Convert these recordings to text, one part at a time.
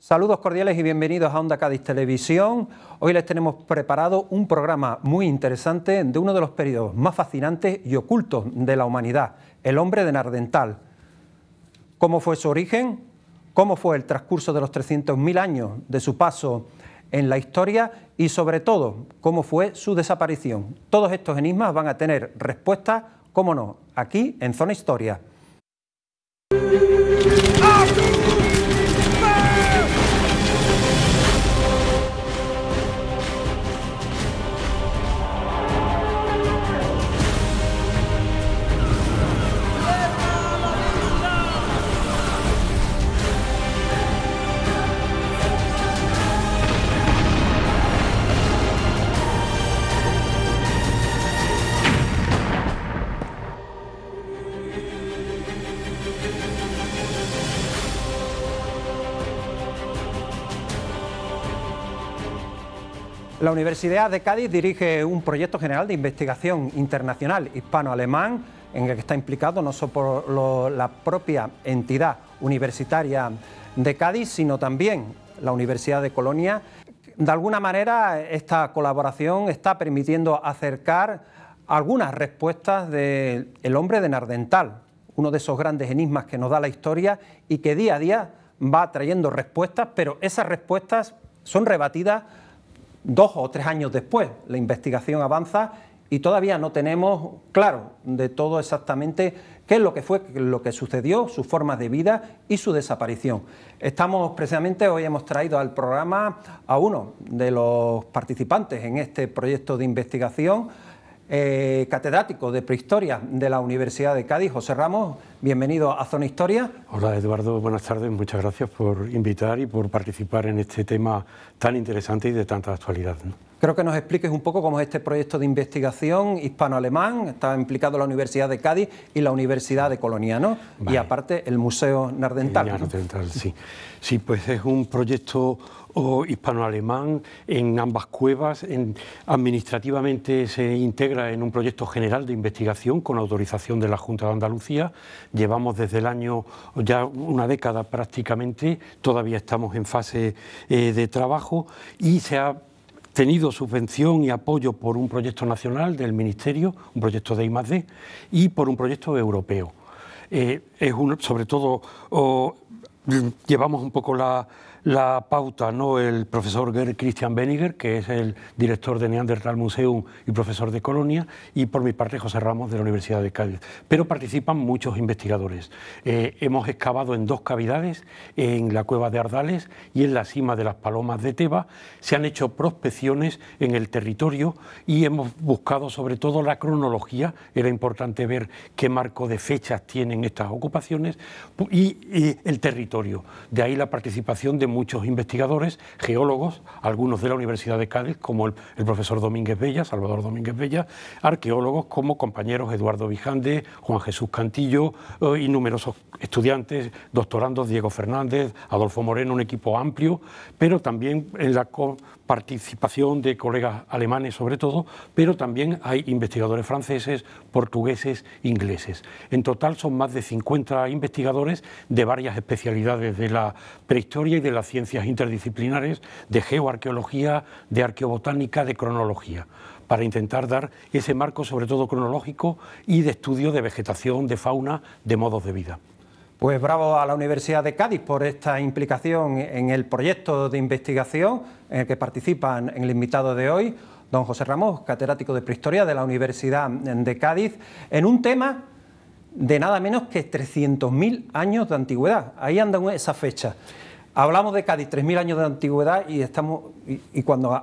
Saludos cordiales y bienvenidos a Onda Cádiz Televisión. Hoy les tenemos preparado un programa muy interesante de uno de los periodos más fascinantes y ocultos de la humanidad, el hombre de Nardental. ¿Cómo fue su origen? ¿Cómo fue el transcurso de los 300.000 años de su paso en la historia? Y sobre todo, ¿cómo fue su desaparición? Todos estos enigmas van a tener respuestas, cómo no, aquí en Zona Historia. La Universidad de Cádiz dirige un proyecto general de investigación internacional hispano-alemán en el que está implicado no solo la propia entidad universitaria de Cádiz, sino también la Universidad de Colonia. De alguna manera, esta colaboración está permitiendo acercar algunas respuestas del hombre de Nardental, uno de esos grandes enigmas que nos da la historia y que día a día va trayendo respuestas, pero esas respuestas son rebatidas dos o tres años después. La investigación avanza y todavía no tenemos claro de todo exactamente qué es lo que fue, lo que sucedió, sus formas de vida y su desaparición. Estamos precisamente, hoy hemos traído al programa a uno de los participantes en este proyecto de investigación, eh, catedrático de Prehistoria de la Universidad de Cádiz, José Ramos. Bienvenido a Zona Historia. Hola Eduardo, buenas tardes, muchas gracias por invitar y por participar en este tema tan interesante y de tanta actualidad. Creo que nos expliques un poco cómo es este proyecto de investigación hispano-alemán, está implicado la Universidad de Cádiz y la Universidad de Colonia, ¿no? Y aparte el Museo Nardental. Nardental, sí. Sí, pues es un proyecto o hispano-alemán en ambas cuevas. administrativamente se integra en un proyecto general de investigación con autorización de la Junta de Andalucía. Llevamos desde el año ya una década prácticamente, todavía estamos en fase eh, de trabajo y se ha tenido subvención y apoyo por un proyecto nacional del Ministerio, un proyecto de I+D y por un proyecto europeo. Eh, es un, sobre todo llevamos un poco la, la pauta no el profesor Christian Beniger, que es el director de Neandertal Museum y profesor de Colonia, y por mi parte José Ramos de la Universidad de Cádiz. Pero participan muchos investigadores. Eh, hemos excavado en dos cavidades, en la cueva de Ardales y en la cima de las Palomas de Teba. Se han hecho prospecciones en el territorio y hemos buscado sobre todo la cronología. Era importante ver qué marco de fechas tienen estas ocupaciones y el territorio. De ahí la participación de muchos investigadores, geólogos, algunos de la Universidad de Cádiz, como el, profesor Domínguez Bella, Salvador Domínguez Bella, arqueólogos como compañeros Eduardo Vijande, Juan Jesús Cantillo eh, y numerosos estudiantes, doctorandos Diego Fernández, Adolfo Moreno, un equipo amplio, pero también en la participación de colegas alemanes sobre todo, pero también hay investigadores franceses, portugueses, ingleses. En total son más de 50 investigadores de varias especialidades de la prehistoria y de las ciencias interdisciplinares, de geoarqueología, de arqueobotánica, de cronología para intentar dar ese marco, sobre todo cronológico, y de estudio de vegetación, de fauna, de modos de vida. Pues bravo a la Universidad de Cádiz por esta implicación en el proyecto de investigación en el que participan en el invitado de hoy, don José Ramos, catedrático de Prehistoria de la Universidad de Cádiz, en un tema de nada menos que 300.000 años de antigüedad. Ahí andan esa fecha. Hablamos de Cádiz, 3.000 años de antigüedad y, estamos, y, y cuando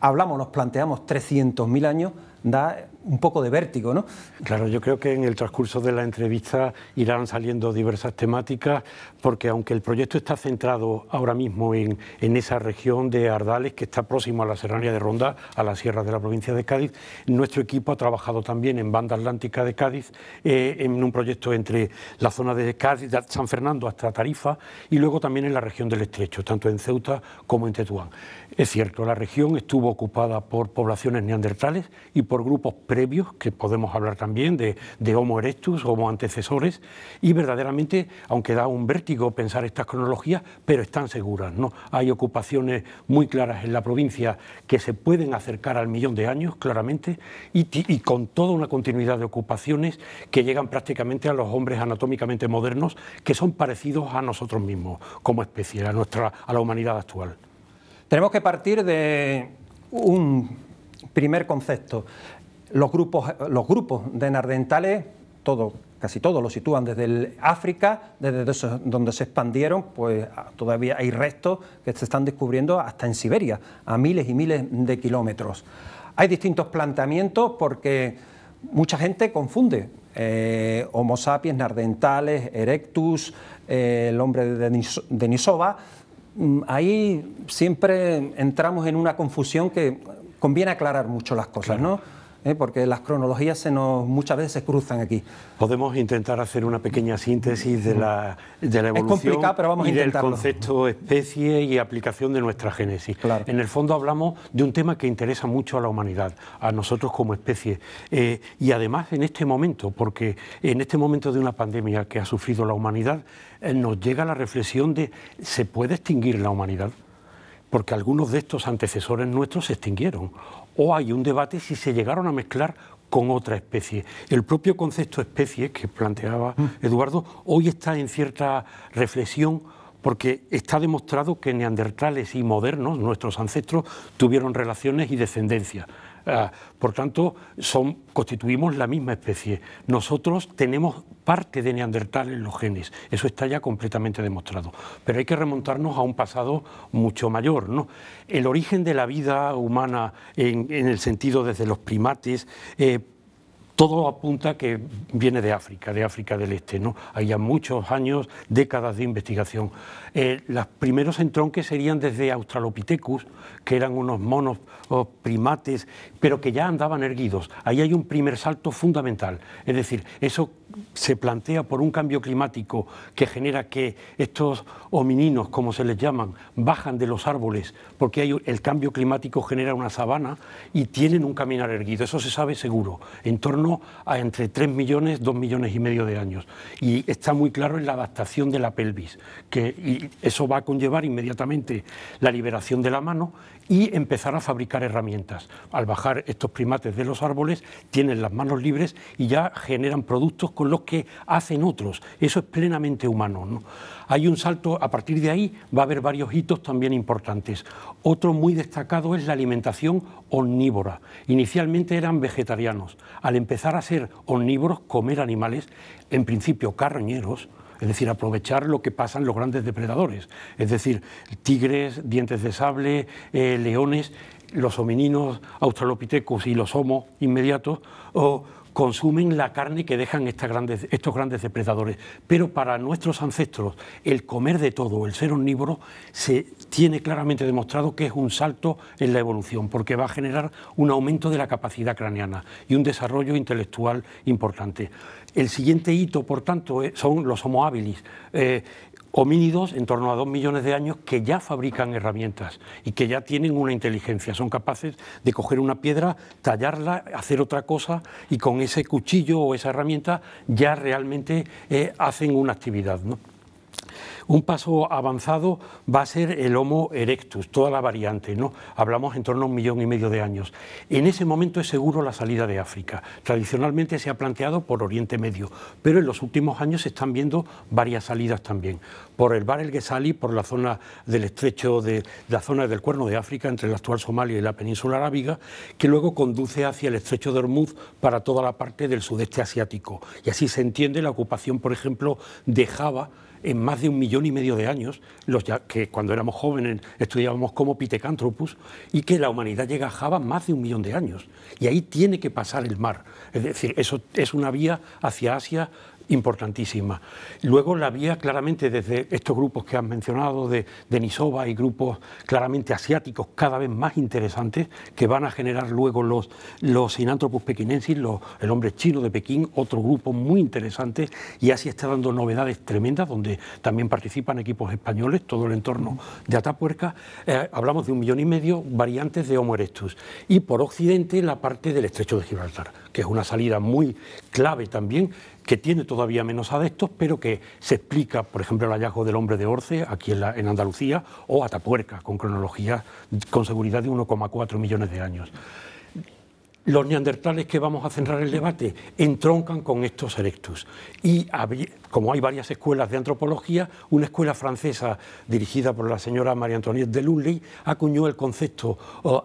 hablamos, nos planteamos 300.000 años, da un poco de vértigo, ¿no? Claro, yo creo que en el transcurso de la entrevista irán saliendo diversas temáticas, porque aunque el proyecto está centrado ahora mismo en, esa región de Ardales, que está próximo a la Serranía de Ronda, a la sierra de la provincia de Cádiz, nuestro equipo ha trabajado también en Banda Atlántica de Cádiz, eh, en un proyecto entre la zona de Cádiz, de San Fernando hasta Tarifa, y luego también en la región del Estrecho, tanto en Ceuta como en Tetuán. Es cierto, la región estuvo ocupada por poblaciones neandertales y por grupos previos, que podemos hablar también de, Homo erectus, Homo antecesores, y verdaderamente, aunque da un vértigo pensar estas cronologías, pero están seguras. Hay ocupaciones muy claras en la provincia que se pueden acercar al millón de años, claramente, y, con toda una continuidad de ocupaciones que llegan prácticamente a los hombres anatómicamente modernos, que son parecidos a nosotros mismos como especie, a, nuestra, a la humanidad actual. Tenemos que partir de un primer concepto. Los grupos, los grupos de nardentales, todo, casi todos lo sitúan desde el África, desde donde se expandieron, pues ah, todavía hay restos que se están descubriendo hasta en Siberia, a miles y miles de kilómetros. Hay distintos planteamientos porque mucha gente confunde eh, Homo sapiens, Nardentales, Erectus, eh, el hombre de Denisova. Mm, ahí siempre entramos en una confusión que conviene aclarar mucho las cosas, ¿no? ¿eh? porque las cronologías se nos, muchas veces se cruzan aquí. Podemos intentar hacer una pequeña síntesis de la, de la evolución pero vamos y a del concepto especie y aplicación de nuestra génesis. En el fondo hablamos de un tema que interesa mucho a la humanidad, a nosotros como especie, eh, y además en este momento, porque en este momento de una pandemia que ha sufrido la humanidad, eh, nos llega la reflexión de ¿se puede extinguir la humanidad? porque algunos de estos antecesores nuestros se extinguieron, o hay un debate si se llegaron a mezclar con otra especie. El propio concepto especie que planteaba mm. Eduardo hoy está en cierta reflexión porque está demostrado que neandertales y modernos, nuestros ancestros, tuvieron relaciones y descendencia. Ah, por tanto, constituimos la misma especie. Nosotros tenemos parte de neandertal en los genes, eso está ya completamente demostrado. Pero hay que remontarnos a un pasado mucho mayor. El origen de la vida humana en, el sentido desde los primates eh, todo apunta que viene de África, de África del Este. ¿no? Hay ya muchos años, décadas de investigación. Eh, los primeros entronques serían desde Australopithecus, que eran unos monos o oh, primates, pero que ya andaban erguidos. Ahí hay un primer salto fundamental. Es decir, eso se plantea por un cambio climático que genera que estos homininos, como se les llaman, bajan de los árboles porque el cambio climático genera una sabana y tienen un caminar erguido. Eso se sabe seguro, en torno a entre 3 millones, 2 millones y medio de años. Y está muy claro en la adaptación de la pelvis, que eso va a conllevar inmediatamente la liberación de la mano y empezar a fabricar herramientas. Al bajar estos primates de los árboles, tienen las manos libres y ya generan productos con los que hacen otros. Eso es plenamente humano. Hay un salto, a partir de ahí va a haber varios hitos también importantes. Otro muy destacado es la alimentación omnívora. Inicialmente eran vegetarianos. Al empezar a ser omnívoros, comer animales, en principio carroñeros, es decir, aprovechar lo que pasan los grandes depredadores, es decir, tigres, dientes de sable, eh, leones, los homininos australopithecus y los homos inmediatos, o consumen la carne que dejan estas grandes, estos grandes depredadores. Pero para nuestros ancestros, el comer de todo, el ser omnívoro, se tiene claramente demostrado que es un salto en la evolución, porque va a generar un aumento de la capacidad craneana y un desarrollo intelectual importante. El siguiente hito, por tanto, eh, son los homo habilis. Eh, homínidos en torno a dos millones de años que ya fabrican herramientas y que ya tienen una inteligencia. Son capaces de coger una piedra, tallarla, hacer otra cosa y con ese cuchillo o esa herramienta ya realmente eh, hacen una actividad. ¿no? Un paso avanzado va a ser el Homo erectus, toda la variante, ¿no? Hablamos en torno a un millón y medio de años. En ese momento es seguro la salida de África. Tradicionalmente se ha planteado por Oriente Medio, pero en los últimos años se están viendo varias salidas también. Por el Bar el Ghazali, por la zona del estrecho de la zona del Cuerno de África, entre la actual Somalia y la península arábiga, que luego conduce hacia el estrecho de Hormuz para toda la parte del sudeste asiático. Y así se entiende la ocupación, por ejemplo, de Java en más de un millón y medio de años, los ya, que cuando éramos jóvenes estudiábamos como Pithecanthropus, y que la humanidad llega a Java más de un millón de años. Y ahí tiene que pasar el mar. Es decir, eso es una vía hacia Asia importantísima. Luego la vía claramente desde estos grupos que has mencionado de Denisova y grupos claramente asiáticos cada vez más interesantes que van a generar luego los, los Sinanthropus Pekinensis... el hombre chino de Pekín, otro grupo muy interesante y así está dando novedades tremendas donde también participan equipos españoles, todo el entorno de Atapuerca. Eh, hablamos de un millón y medio variantes de Homo erectus y por occidente la parte del estrecho de Gibraltar, que es una salida muy clave también que tiene todavía menos adeptos, pero que se explica, por ejemplo, el hallazgo del hombre de Orce aquí en, Andalucía o Atapuerca, con cronología con seguridad de 1,4 millones de años. Los neandertales que vamos a cerrar el debate entroncan con estos erectus y como hay varias escuelas de antropología, una escuela francesa dirigida por la señora María Antoniette de Lully acuñó el concepto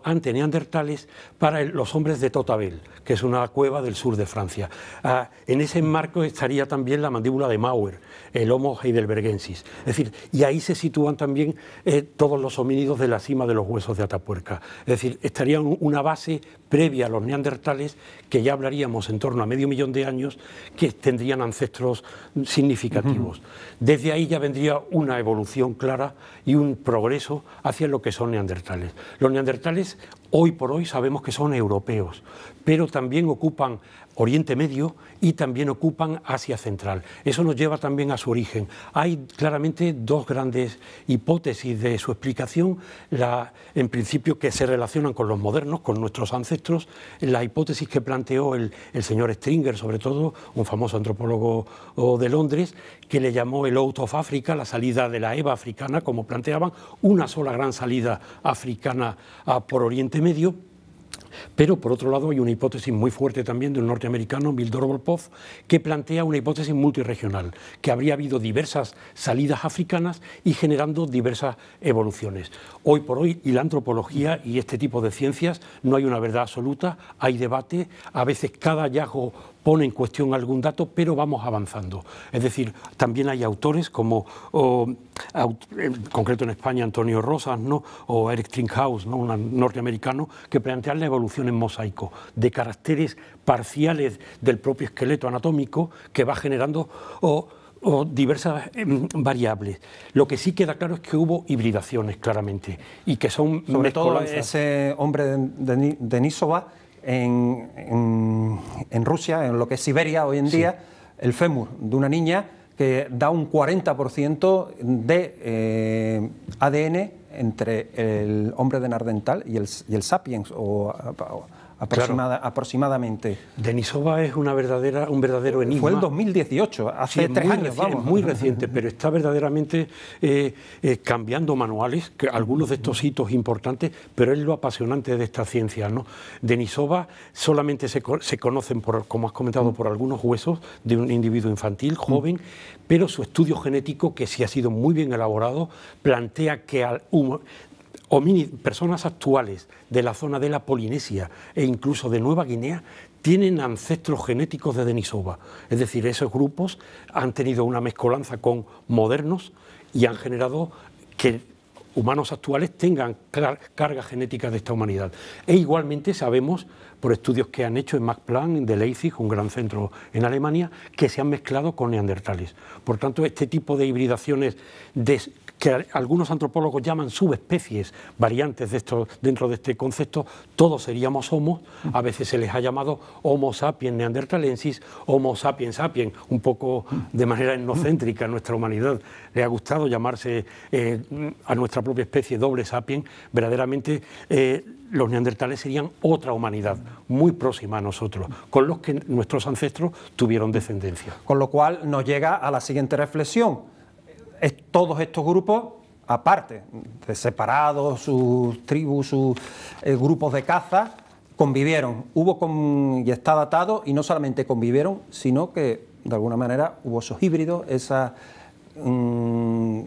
ante neandertales para los hombres de Totabel, que es una cueva del sur de Francia. Ah, en ese marco estaría también la mandíbula de Mauer, el Homo heidelbergensis. Es decir, y ahí se sitúan también eh, todos los homínidos de la cima de los huesos de Atapuerca. Es decir, estaría una base previa a los neandertales, que ya hablaríamos en torno a medio millón de años, que tendrían ancestros significativos. Desde ahí ya vendría una evolución clara y un progreso hacia lo que son neandertales. Los neandertales hoy por hoy sabemos que son europeos, pero también ocupan Oriente Medio y también ocupan Asia Central. Eso nos lleva también a su origen. Hay claramente dos grandes hipótesis de su explicación, la, en principio que se relacionan con los modernos, con nuestros ancestros, la hipótesis que planteó el, el señor Stringer, sobre todo, un famoso antropólogo de Londres, que le llamó el Out of Africa, la salida de la EVA africana, como planteaban, una sola gran salida africana por Oriente Medio pero, por otro lado, hay una hipótesis muy fuerte también del norteamericano, Bill Volpov, que plantea una hipótesis multiregional, que habría habido diversas salidas africanas y generando diversas evoluciones. Hoy por hoy, y la antropología y este tipo de ciencias, no hay una verdad absoluta, hay debate, a veces cada hallazgo pone en cuestión algún dato, pero vamos avanzando. Es decir, también hay autores como, en concreto en España, Antonio Rosas ¿no? o Eric Trinkhaus, ¿no? un norteamericano, que plantean la evolución en mosaico de caracteres parciales del propio esqueleto anatómico que va generando... O, diversas em, variables. Lo que sí queda claro es que hubo hibridaciones, claramente, y que son Sobre todo ese hombre de Denisova en, Rusia, en lo que es Siberia hoy en día, el fémur de una niña que da un 40% de eh, ADN entre el hombre de Nardental y el, sapiens. o, aproximadamente. Denisova es una verdadera, un verdadero enigma. Fue el 2018, hace tres años, Es muy reciente, pero está verdaderamente eh, eh, cambiando manuales, algunos de estos hitos importantes, pero es lo apasionante de esta ciencia. ¿no? Denisova solamente se, conocen, por, como has comentado, por algunos huesos de un individuo infantil, mm. joven, pero su estudio genético, que sí ha sido muy bien elaborado, plantea que al, personas actuales de la zona de la Polinesia e incluso de Nueva Guinea tienen ancestros genéticos de Denisova. Es decir, esos grupos han tenido una mezcolanza con modernos y han generado que humanos actuales tengan carga cargas genéticas de esta humanidad. E igualmente sabemos, por estudios que han hecho en Max Planck, de Leipzig, un gran centro en Alemania, que se han mezclado con neandertales. Por tanto, este tipo de hibridaciones de que algunos antropólogos llaman subespecies, variantes de dentro de este concepto, todos seríamos homos, a veces se les ha llamado Homo sapiens neandertalensis, Homo sapiens sapiens, un poco de manera etnocéntrica nuestra humanidad. Le ha gustado llamarse eh, a nuestra propia especie doble sapiens, verdaderamente. Eh, los neandertales serían otra humanidad muy próxima a nosotros, con los que nuestros ancestros tuvieron descendencia. Con lo cual nos llega a la siguiente reflexión todos estos grupos, aparte, de separados, sus tribus, sus eh, grupos de caza, convivieron, hubo y está datado, y no solamente convivieron, sino que de alguna manera hubo esos híbridos, esos mm,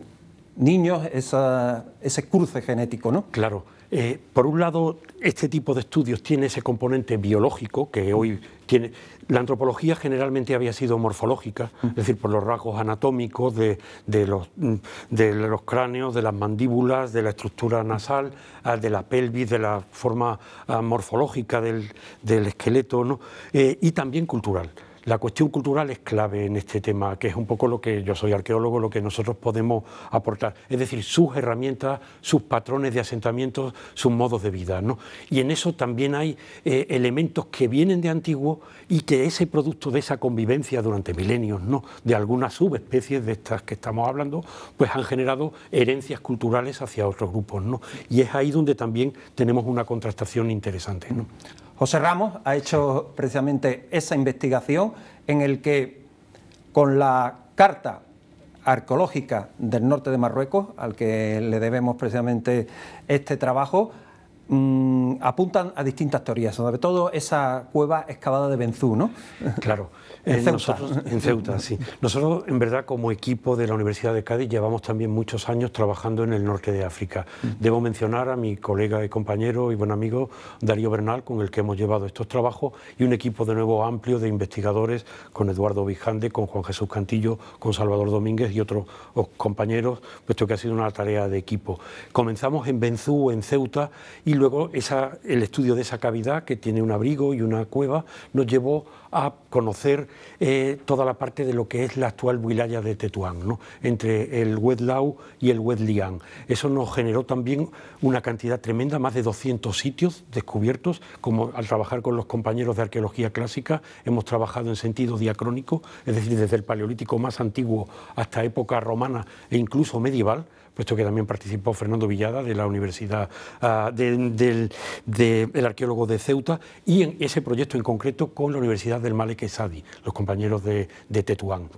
niños, ese cruce genético, ¿no? Claro. Eh, por un lado, este tipo de estudios tiene ese componente biológico que hoy tiene. La antropología generalmente había sido morfológica, mm. es decir, por los rasgos anatómicos mm, de, los, cráneos, de las mandíbulas, de la estructura nasal, ah, de la pelvis, de la forma ah, morfológica del, esqueleto, eh, y también cultural. La cuestión cultural es clave en este tema, que es un poco lo que yo soy arqueólogo, lo que nosotros podemos aportar, es decir, sus herramientas, sus patrones de asentamiento, sus modos de vida. ¿no? Y en eso también hay eh, elementos que vienen de antiguo y que ese producto de esa convivencia durante milenios, ¿no? de algunas subespecies de estas que estamos hablando, pues han generado herencias culturales hacia otros grupos. ¿no? Y es ahí donde también tenemos una contrastación interesante. José Ramos ha hecho precisamente esa investigación en el que con la carta arqueológica del norte de Marruecos, al que le debemos precisamente este trabajo, Mm, apuntan a distintas teorías, sobre todo esa cueva excavada de Benzú, ¿no? Claro, en, eh, Ceuta. Nosotros, en Ceuta, sí. Nosotros, en verdad, como equipo de la Universidad de Cádiz, llevamos también muchos años trabajando en el norte de África. Mm. Debo mencionar a mi colega y compañero y buen amigo Darío Bernal, con el que hemos llevado estos trabajos, y un equipo de nuevo amplio de investigadores con Eduardo Vijande, con Juan Jesús Cantillo, con Salvador Domínguez y otros compañeros, puesto que ha sido una tarea de equipo. Comenzamos en Benzú, en Ceuta, y luego el estudio de esa cavidad, que tiene un abrigo y una cueva, nos llevó a conocer eh, toda la parte de lo que es la actual wilaya de Tetuán, entre el Wedlau y el Wedlian. Eso nos generó también una cantidad tremenda, más de 200 sitios descubiertos, como al trabajar con los compañeros de arqueología clásica, hemos trabajado en sentido diacrónico, es decir, desde el paleolítico más antiguo hasta época romana e incluso medieval puesto que también participó Fernando Villada de la Universidad ah, del, arqueólogo de Ceuta y en ese proyecto en concreto con la Universidad del Malek Sadi, los compañeros de, Tetuán.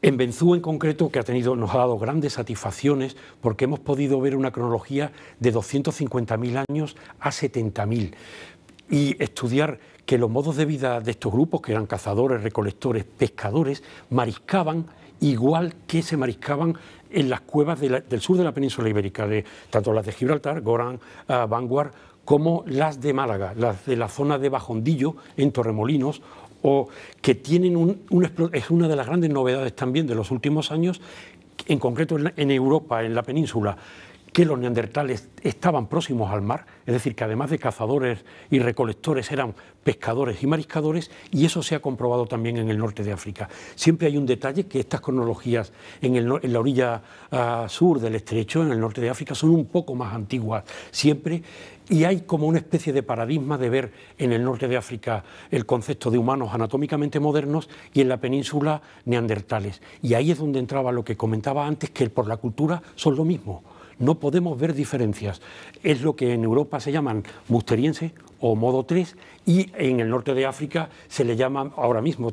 En Benzú en concreto, que ha tenido, nos ha dado grandes satisfacciones porque hemos podido ver una cronología de 250.000 años a 70.000 y estudiar que los modos de vida de estos grupos, que eran cazadores, recolectores, pescadores, mariscaban igual que se mariscaban en las cuevas del sur de la península ibérica, tanto las de Gibraltar, Goran, eh, Vanguard, como las de Málaga, las de la zona de Bajondillo, en Torremolinos, o que tienen un, es una de las grandes novedades también de los últimos años, en concreto en Europa, en la península, que los neandertales estaban próximos al mar, es decir, que además de cazadores y recolectores eran pescadores y mariscadores, y eso se ha comprobado también en el norte de África. Siempre hay un detalle que estas cronologías en, la orilla ah, sur del estrecho, en el norte de África, son un poco más antiguas siempre, y hay como una especie de paradigma de ver en el norte de África el concepto de humanos anatómicamente modernos y en la península neandertales. Y ahí es donde entraba lo que comentaba antes, que por la cultura son lo mismo. No podemos ver diferencias. Es lo que en Europa se llaman musteriense o modo 3 y en el norte de África se le llama ahora mismo,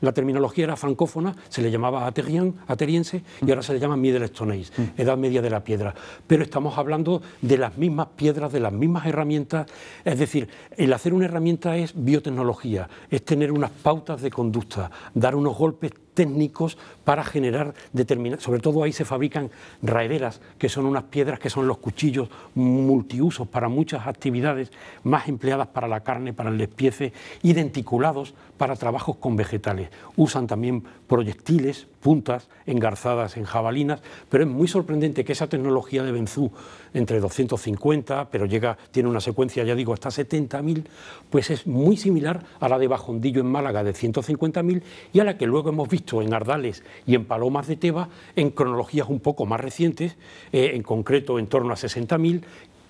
la terminología era francófona, se le llamaba ateriense y ahora se le llama Middle Stone mm. Edad Media de la Piedra. Pero estamos hablando de las mismas piedras, de las mismas herramientas, es decir, el hacer una herramienta es biotecnología, es tener unas pautas de conducta, dar unos golpes técnicos para generar determinadas, sobre todo ahí se fabrican raederas, que son unas piedras que son los cuchillos multiusos para muchas actividades, más empleadas para la carne, para el despiece, y denticulados para trabajos con vegetales. Usan también proyectiles puntas engarzadas en jabalinas, pero es muy sorprendente que esa tecnología de Benzú, entre 250, pero llega, tiene una secuencia, ya digo, hasta 70.000, pues es muy similar a la de Bajondillo en Málaga de 150.000 y a la que luego hemos visto en Ardales y en Palomas de Teba en cronologías un poco más recientes, eh, en concreto en torno a 60.000,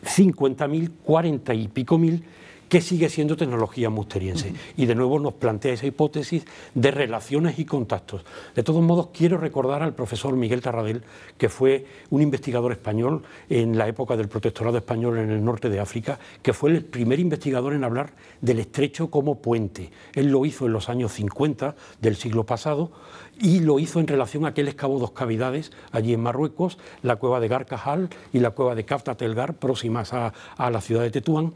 50.000, 40 y pico mil que sigue siendo tecnología musteriense. Y de nuevo nos plantea esa hipótesis de relaciones y contactos. De todos modos, quiero recordar al profesor Miguel Tarradel, que fue un investigador español en la época del protectorado español en el norte de África, que fue el primer investigador en hablar del estrecho como puente. Él lo hizo en los años 50 del siglo pasado y lo hizo en relación a que él excavó dos cavidades allí en Marruecos, la cueva de Garcajal y la cueva de Kaftat próximas a, a la ciudad de Tetuán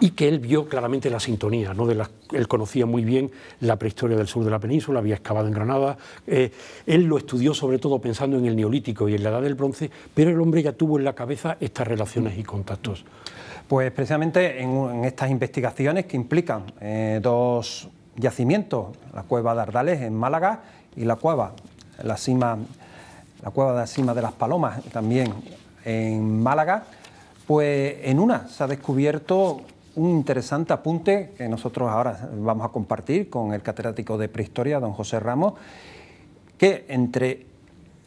y que él vio claramente la sintonía. ¿no? él conocía muy bien la prehistoria del sur de la península, había excavado en Granada. Eh, él lo estudió sobre todo pensando en el neolítico y en la edad del bronce, pero el hombre ya tuvo en la cabeza estas relaciones y contactos. Pues precisamente en, estas investigaciones que implican eh, dos yacimientos, la cueva de Ardales en Málaga y la cueva, la cima, la cueva de la cima de las Palomas también en Málaga, pues en una se ha descubierto un interesante apunte que nosotros ahora vamos a compartir con el catedrático de prehistoria, don José Ramos, que entre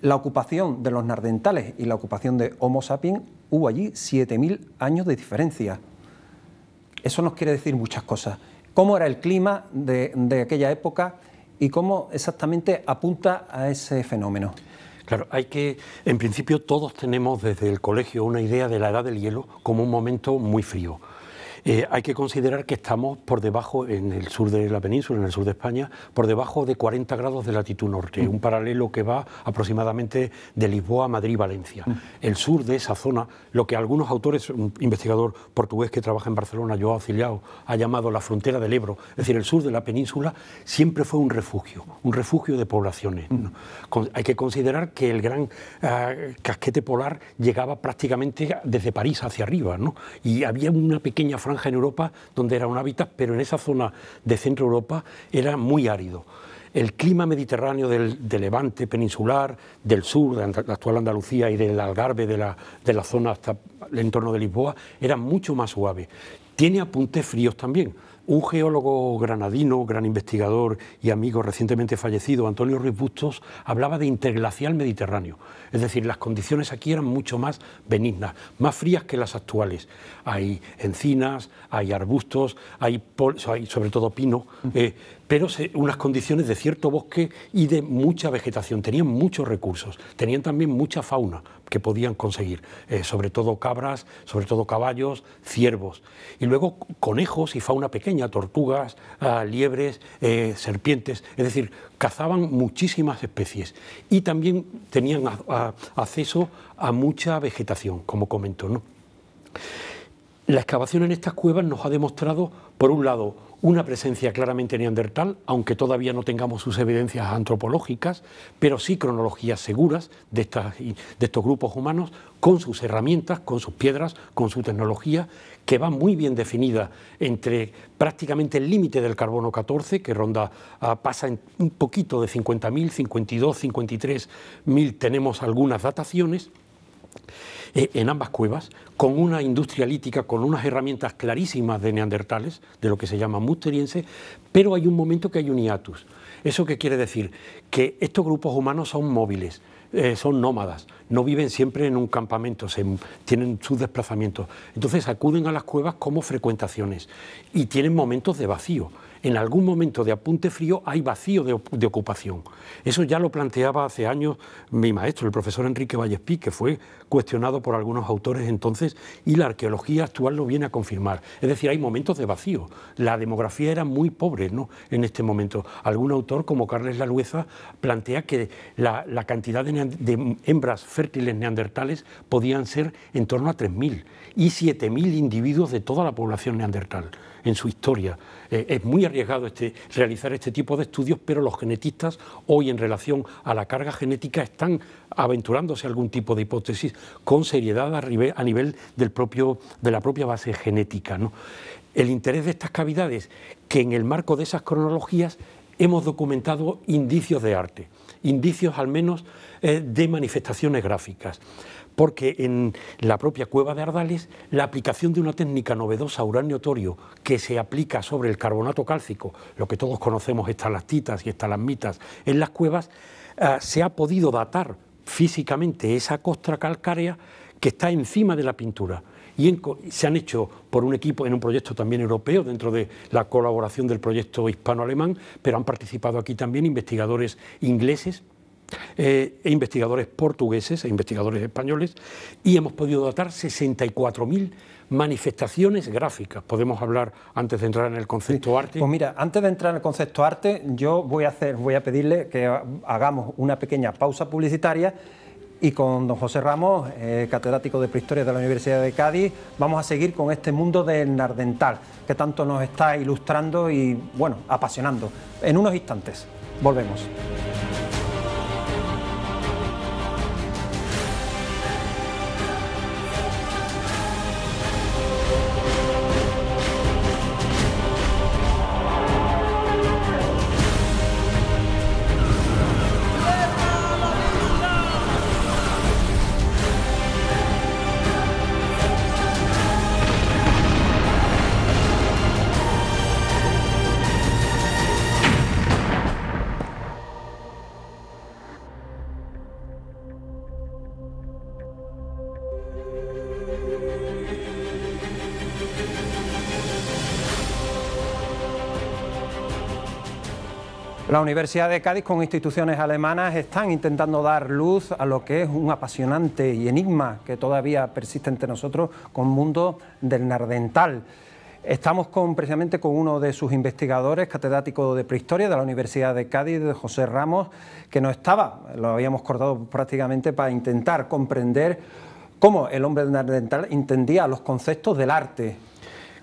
la ocupación de los nardentales y la ocupación de Homo sapiens hubo allí 7.000 años de diferencia. Eso nos quiere decir muchas cosas. ¿Cómo era el clima de, de aquella época y cómo exactamente apunta a ese fenómeno? Claro, hay que, en principio todos tenemos desde el colegio una idea de la edad del hielo como un momento muy frío eh, hay que considerar que estamos por debajo, en el sur de la península, en el sur de España, por debajo de 40 grados de latitud norte, mm. un paralelo que va aproximadamente de Lisboa a Madrid-Valencia. Mm. El sur de esa zona, lo que algunos autores, un investigador portugués que trabaja en Barcelona, Joao Ciliao, ha llamado la frontera del Ebro, es decir, el sur de la península, siempre fue un refugio, un refugio de poblaciones. Mm. hay que considerar que el gran ah, casquete polar llegaba prácticamente desde París hacia arriba, ¿no? y había una pequeña frontera en Europa donde era un hábitat, pero en esa zona de centro Europa era muy árido. El clima mediterráneo del, levante peninsular, del sur, de la actual Andalucía y del Algarve, de la, de la zona hasta el entorno de Lisboa, era mucho más suave. Tiene apuntes fríos también un geólogo granadino, gran investigador y amigo recientemente fallecido, Antonio Ruiz Bustos, hablaba de interglacial mediterráneo. Es decir, las condiciones aquí eran mucho más benignas, más frías que las actuales. Hay encinas, hay arbustos, hay, sobre todo pino. Eh, pero unas condiciones de cierto bosque y de mucha vegetación. Tenían muchos recursos, tenían también mucha fauna que podían conseguir, eh, sobre todo cabras, sobre todo caballos, ciervos, y luego conejos y fauna pequeña, tortugas, ah, liebres, eh, serpientes, es decir, cazaban muchísimas especies y también tenían acceso a mucha vegetación, como comentó. ¿no? La excavación en estas cuevas nos ha demostrado, por un lado, una presencia claramente neandertal, aunque todavía no tengamos sus evidencias antropológicas, pero sí cronologías seguras de, estos grupos humanos, con sus herramientas, con sus piedras, con su tecnología, que va muy bien definida entre prácticamente el límite del carbono 14, que ronda, ah, pasa en un poquito de 50.000, 52, 53.000, tenemos algunas dataciones, eh, en ambas cuevas, con una industria lítica, con unas herramientas clarísimas de neandertales, de lo que se llama musteriense, pero hay un momento que hay un hiatus. ¿Eso qué quiere decir? Que estos grupos humanos son móviles, eh, son nómadas, no viven siempre en un campamento, tienen sus desplazamientos. Entonces acuden a las cuevas como frecuentaciones y tienen momentos de vacío en algún momento de apunte frío hay vacío de, ocupación. Eso ya lo planteaba hace años mi maestro, el profesor Enrique Vallespí, que fue cuestionado por algunos autores entonces, y la arqueología actual lo viene a confirmar. Es decir, hay momentos de vacío. La demografía era muy pobre en este momento. Algún autor, como Carles Lalueza, plantea que la, cantidad de, de, hembras fértiles neandertales podían ser en torno a 3.000 y 7.000 individuos de toda la población neandertal en su historia. Eh, es muy arriesgado este, realizar este tipo de estudios, pero los genetistas hoy en relación a la carga genética están aventurándose a algún tipo de hipótesis con seriedad a nivel, de la propia base genética. El interés de estas cavidades, que en el marco de esas cronologías hemos documentado indicios de arte, indicios al menos eh, de manifestaciones gráficas porque en la propia cueva de Ardales la aplicación de una técnica novedosa, uranio-torio, que se aplica sobre el carbonato cálcico, lo que todos conocemos, titas y mitas, en las cuevas, eh, se ha podido datar físicamente esa costra calcárea que está encima de la pintura. Y se han hecho por un equipo en un proyecto también europeo, dentro de la colaboración del proyecto hispano-alemán, pero han participado aquí también investigadores ingleses eh, e investigadores portugueses e investigadores españoles, y hemos podido datar 64.000 manifestaciones gráficas. Podemos hablar antes de entrar en el concepto arte. Pues mira, antes de entrar en el concepto arte, yo voy a voy a pedirle que hagamos una pequeña pausa publicitaria y con don José Ramos, eh, catedrático de prehistoria de la Universidad de Cádiz, vamos a seguir con este mundo del nardental que tanto nos está ilustrando y bueno, apasionando. En unos instantes. Volvemos. La Universidad de Cádiz con instituciones alemanas están intentando dar luz a lo que es un apasionante y enigma que todavía persiste entre nosotros con mundo del Nardental. Estamos con, precisamente con uno de sus investigadores, catedrático de prehistoria de la Universidad de Cádiz, José Ramos, que no estaba, lo habíamos cortado prácticamente para intentar comprender cómo el hombre del Nardental entendía los conceptos del arte.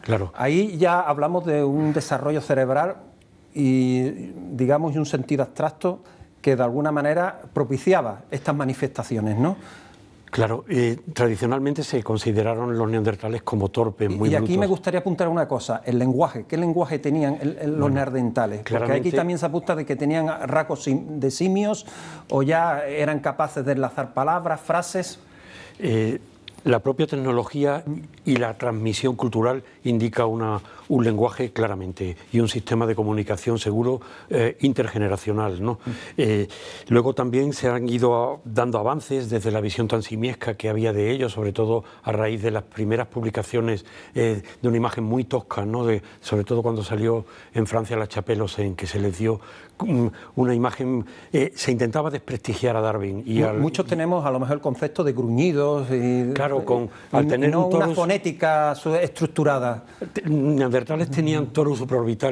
Claro. Ahí ya hablamos de un desarrollo cerebral y, digamos, un sentido abstracto que de alguna manera propiciaba estas manifestaciones, ¿no? Claro, eh, tradicionalmente se consideraron los neandertales como torpes, muy Y aquí me gustaría apuntar una cosa, el lenguaje. ¿Qué lenguaje tenían los neandertales? Porque aquí también se apunta de que tenían racos de simios o ya eran capaces de enlazar palabras, frases. Eh, la propia tecnología mm. y la transmisión cultural indica una, un lenguaje claramente y un sistema de comunicación seguro eh, intergeneracional. ¿no? Mm. Eh, luego también se han ido dando avances desde la visión tan simiesca que había de ellos, sobre todo a raíz de las primeras publicaciones eh, de una imagen muy tosca, ¿no? de, sobre todo cuando salió en Francia la Chapelos, en que se les dio una imagen, se intentaba desprestigiar a Darwin. Y Muchos tenemos a lo mejor el concepto de gruñidos. Y, claro, con, al tener una fonética estructurada neandertales tenían torus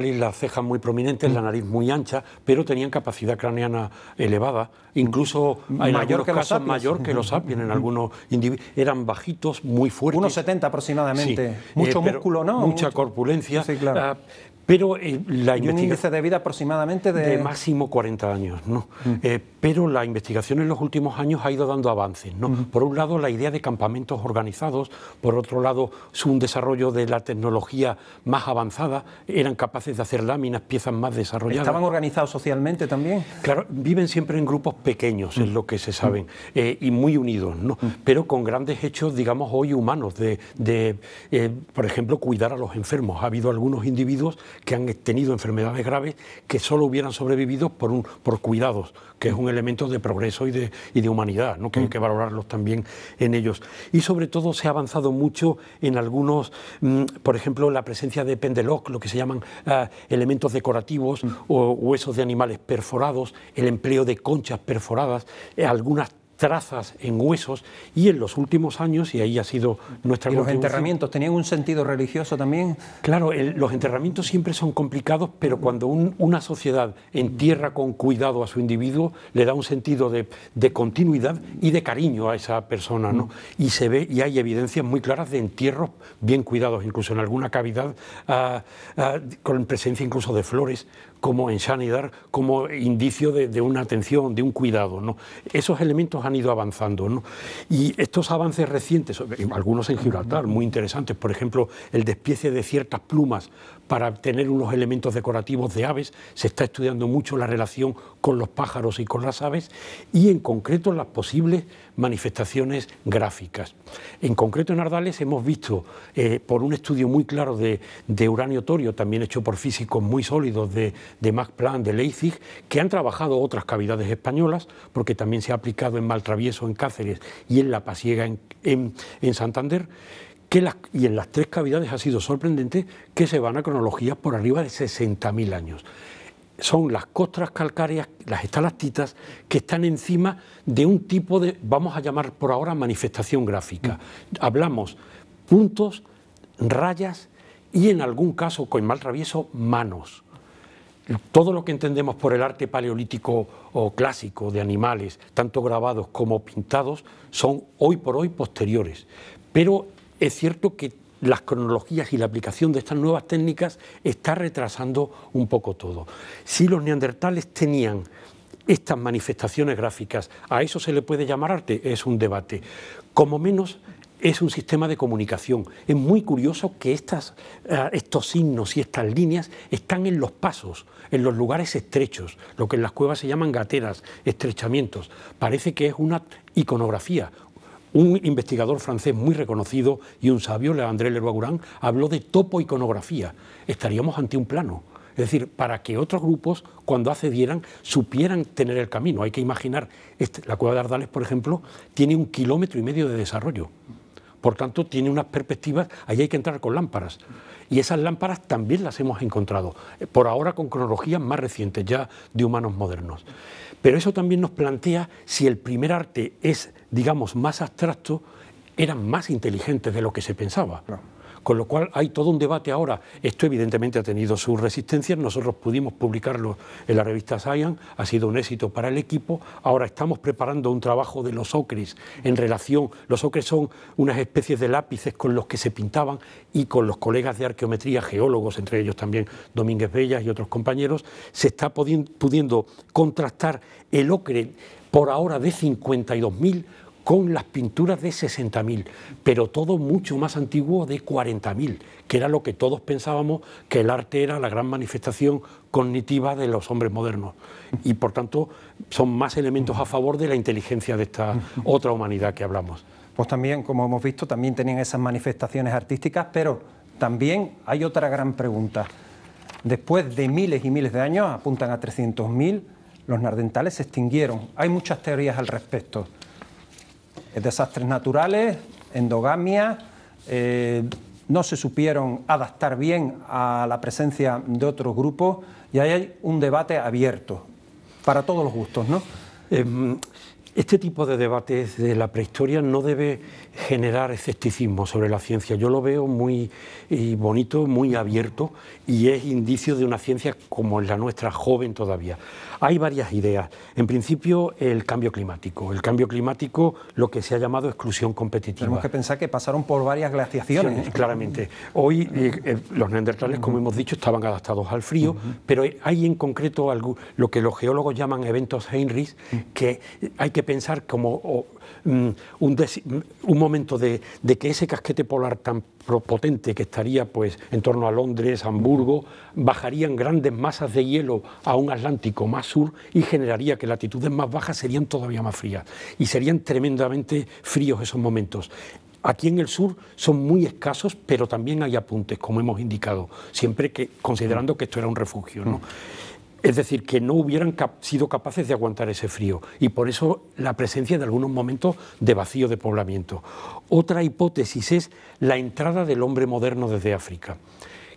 y las cejas muy prominentes, la nariz muy ancha, pero tenían capacidad craneana elevada, incluso en mayor algunos casos mayor que los sapiens en algunos individuos. Eran bajitos, muy fuertes. Unos 70 aproximadamente. Mucho eh, músculo, ¿no? Mucha corpulencia. Sí, claro. Ah, pero eh, la investigación... de vida aproximadamente de... de máximo 40 años, ¿no? Mm. Eh, pero la investigación en los últimos años ha ido dando avances, ¿no? Mm. Por un lado, la idea de campamentos organizados, por otro lado, un desarrollo de la tecnología más avanzada, eran capaces de hacer láminas, piezas más desarrolladas. ¿Estaban organizados socialmente también? Claro, viven siempre en grupos pequeños, es mm. lo que se saben, eh, y muy unidos, ¿no? Pero con grandes hechos, digamos, hoy humanos, de, de por ejemplo, cuidar a los enfermos. Ha habido algunos individuos que han tenido enfermedades graves que solo hubieran sobrevivido por, un, por cuidados, que es un elemento de progreso y de, de humanidad, ¿no? que hay mm. que valorarlos también en ellos. Y sobre todo se ha avanzado mucho en algunos, mm, por ejemplo, la presencia de pendeloc, lo que se llaman ah, elementos decorativos mm. o huesos de animales perforados, el empleo de conchas perforadas, eh, algunas trazas en huesos y en los últimos años, y ahí ha sido nuestra... ¿Y los enterramientos tenían un sentido religioso también? Claro, los enterramientos siempre son complicados, pero cuando una sociedad entierra con cuidado a su individuo, le da un sentido de, de continuidad y de cariño a esa persona, ¿no? Mm. Y se ve, y hay evidencias muy claras de entierros bien cuidados, incluso en alguna cavidad, ah, ah, con presencia incluso de flores, como en sanidad, como indicio de, una atención, de un cuidado. ¿no? Esos elementos han ido avanzando. Y estos avances recientes, algunos en Gibraltar, muy interesantes, por ejemplo, el despiece de ciertas plumas para tener unos elementos decorativos de aves, se está estudiando mucho la relación con los pájaros y con las aves y en concreto las posibles manifestaciones gráficas. En concreto en Ardales hemos visto, eh, por un estudio muy claro de, uranio torio, también hecho por físicos muy sólidos de, Max Planck, de Leipzig, que han trabajado otras cavidades españolas, porque también se ha aplicado en Maltravieso, en Cáceres y en La Pasiega, en Santander, y en las tres cavidades ha sido sorprendente que se van a cronologías por arriba de 60.000 años. Son las costras calcáreas, las estalactitas, que están encima de un tipo de, vamos a llamar por ahora, manifestación gráfica. Mm. Hablamos puntos, rayas y en algún caso, con mal travieso, manos. Todo lo que entendemos por el arte paleolítico o clásico de animales, tanto grabados como pintados, son hoy por hoy posteriores. Pero es cierto que las cronologías y la aplicación de estas nuevas técnicas está retrasando un poco todo. Si los neandertales tenían estas manifestaciones gráficas, a eso se le puede llamar arte, es un debate. Como menos es un sistema de comunicación. Es muy curioso que estas, eh, estos signos y estas líneas están en los pasos, en los lugares estrechos, lo que en las cuevas se llaman gateras, estrechamientos. Parece que es una iconografía, un investigador francés muy reconocido y un sabio, André Leroy habló de topoiconografía. Estaríamos ante un plano. Es decir, para que otros grupos, cuando accedieran, supieran tener el camino. Hay que imaginar, este, la cueva de Ardales, por ejemplo, tiene un kilómetro y medio de desarrollo. Por tanto, tiene unas perspectivas, ahí hay que entrar con lámparas. Y esas lámparas también las hemos encontrado, eh, por ahora con cronologías más recientes, ya de humanos modernos. Pero eso también nos plantea si el primer arte es digamos, más abstractos, eran más inteligentes de lo que se pensaba. Con lo cual hay todo un debate ahora. Esto evidentemente ha tenido su resistencia. Nosotros pudimos publicarlo en la revista Science, ha sido un éxito para el equipo. Ahora estamos preparando un trabajo de los ocres en relación. Los ocres son unas especies de lápices con los que se pintaban y con los colegas de arqueometría, geólogos, entre ellos también Domínguez Bellas y otros compañeros, se está pudiendo contrastar el ocre por ahora de 52.000 con las pinturas de 60.000, pero todo mucho más antiguo de 40.000, que era lo que todos pensábamos que el arte era la gran manifestación cognitiva de los hombres modernos. Y por tanto son más elementos a favor de la inteligencia de esta otra humanidad que hablamos. Pues también, como hemos visto, también tenían esas manifestaciones artísticas, pero también hay otra gran pregunta. Después de miles y miles de años, apuntan a 300.000, los nardentales se extinguieron. Hay muchas teorías al respecto. Eh, desastres naturales, endogamia, eh, no se supieron adaptar bien a la presencia de otros grupos y ahí hay un debate abierto para todos los gustos, ¿no? Em, este tipo de debates de la prehistoria no debe generar escepticismo sobre la ciencia. Yo lo veo muy eh, bonito, muy abierto y es indicio de una ciencia como la nuestra, joven todavía. Hay varias ideas. En principio, el cambio climático. El cambio climático, lo que se ha llamado exclusión competitiva. Tenemos que pensar que pasaron por varias glaciaciones. claramente. Hoy eh, eh, los neandertales, como hemos dicho, estaban adaptados al frío, pero hay en concreto algo, lo que los geólogos llaman eventos Heinrich, mm. que hay que pensar como mm, un, momento momento de, que ese casquete polar tan potente que estaría pues, en torno a Londres, Hamburgo, bajarían grandes masas de hielo a un Atlántico más sur y generaría que latitudes más bajas serían todavía más frías y serían tremendamente fríos esos momentos. Aquí en el sur son muy escasos, pero también hay apuntes, como hemos indicado, siempre que considerando que esto era un refugio. ¿no? Mm. Es decir, que no hubieran sido capaces de aguantar ese frío y por eso la presencia de algunos momentos de vacío de poblamiento. Otra hipótesis es la entrada del hombre moderno desde África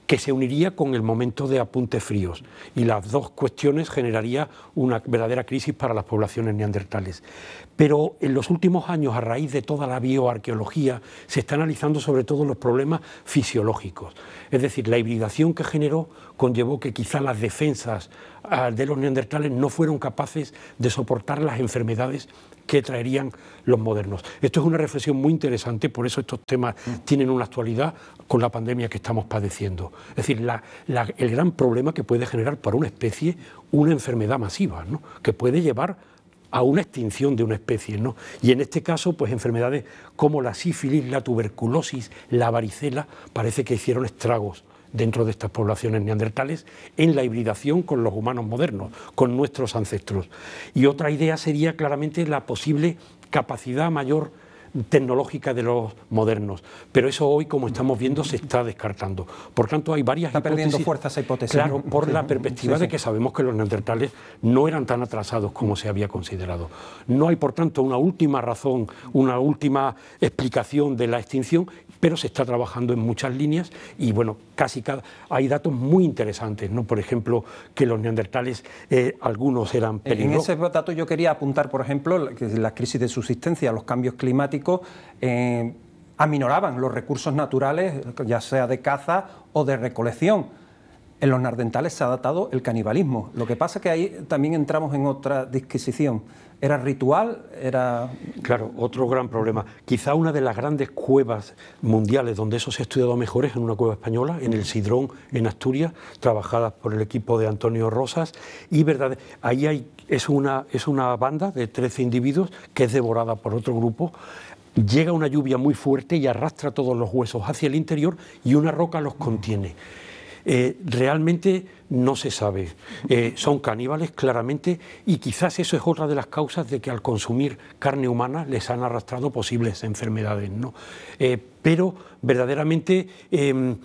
que se uniría con el momento de apuntes fríos. Y las dos cuestiones generaría una verdadera crisis para las poblaciones neandertales. Pero en los últimos años, a raíz de toda la bioarqueología, se está analizando sobre todo los problemas fisiológicos. Es decir, la hibridación que generó conllevó que quizá las defensas ah, de los neandertales no fueron capaces de soportar las enfermedades que traerían los modernos. Esto es una reflexión muy interesante, por eso estos temas tienen una actualidad con la pandemia que estamos padeciendo. Es decir, el gran problema que puede generar para una especie una enfermedad masiva, que puede llevar a una extinción de una especie, ¿no? Y en este caso, pues enfermedades como la sífilis, la tuberculosis, la varicela, parece que hicieron estragos dentro de estas poblaciones neandertales en la hibridación con los humanos modernos, con nuestros ancestros. Y otra idea sería claramente la posible capacidad mayor tecnológica de los modernos. Pero eso hoy, como estamos viendo, se está descartando. Por tanto, hay varias está perdiendo fuerza esa hipótesis. Claro, por la perspectiva de que sabemos que los neandertales no eran tan atrasados como se había considerado. No hay, por tanto, una última razón, una última explicación de la extinción pero se está trabajando en muchas líneas y bueno, casi cada, hay datos muy interesantes, ¿no? Por ejemplo, que los neandertales, eh, algunos eran peligrosos. En ese dato yo quería apuntar, por ejemplo, que la crisis de subsistencia, los cambios climáticos. Eh, aminoraban los recursos naturales, ya sea de caza o de recolección. En los nardentales se ha adaptado el canibalismo. Lo que pasa es que ahí también entramos en otra disquisición. ¿Era ritual? Era... Claro, otro gran problema. Quizá una de las grandes cuevas mundiales donde eso se ha estudiado mejor es en una cueva española, en el Sidrón, en Asturias, trabajadas por el equipo de Antonio Rosas. Y verdad, ahí hay, es, una, es una banda de 13 individuos que es devorada por otro grupo. Llega una lluvia muy fuerte y arrastra todos los huesos hacia el interior y una roca los contiene. Eh, realmente no se sabe. Eh, son caníbales claramente y quizás eso es otra de las causas de que al consumir carne humana les han arrastrado posibles enfermedades. ¿no? Eh, pero verdaderamente em,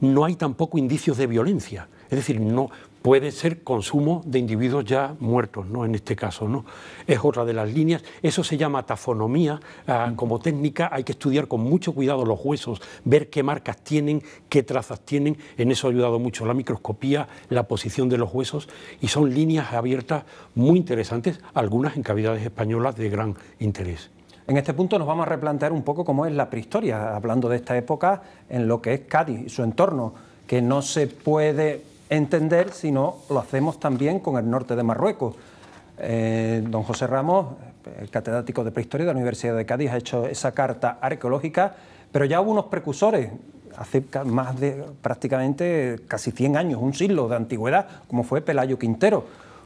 no hay tampoco indicios de violencia. Es decir, no, puede ser consumo de individuos ya muertos, ¿no? En este caso, ¿no? Es otra de las líneas. Eso se llama tafonomía. Ah, mm. como técnica hay que estudiar con mucho cuidado los huesos, ver qué marcas tienen, qué trazas tienen. En eso ha ayudado mucho la microscopía, la posición de los huesos y son líneas abiertas muy interesantes, algunas en cavidades españolas de gran interés. En este punto nos vamos a replantear un poco cómo es la prehistoria, hablando de esta época en lo que es Cádiz y su entorno, que no se puede entender si no lo hacemos también con el norte de Marruecos. Eh, don José Ramos, el catedrático de prehistoria de la Universidad de Cádiz, ha hecho esa carta arqueológica, pero ya hubo unos precursores hace más de prácticamente casi 100 años, un siglo de antigüedad, como fue Pelayo Quintero.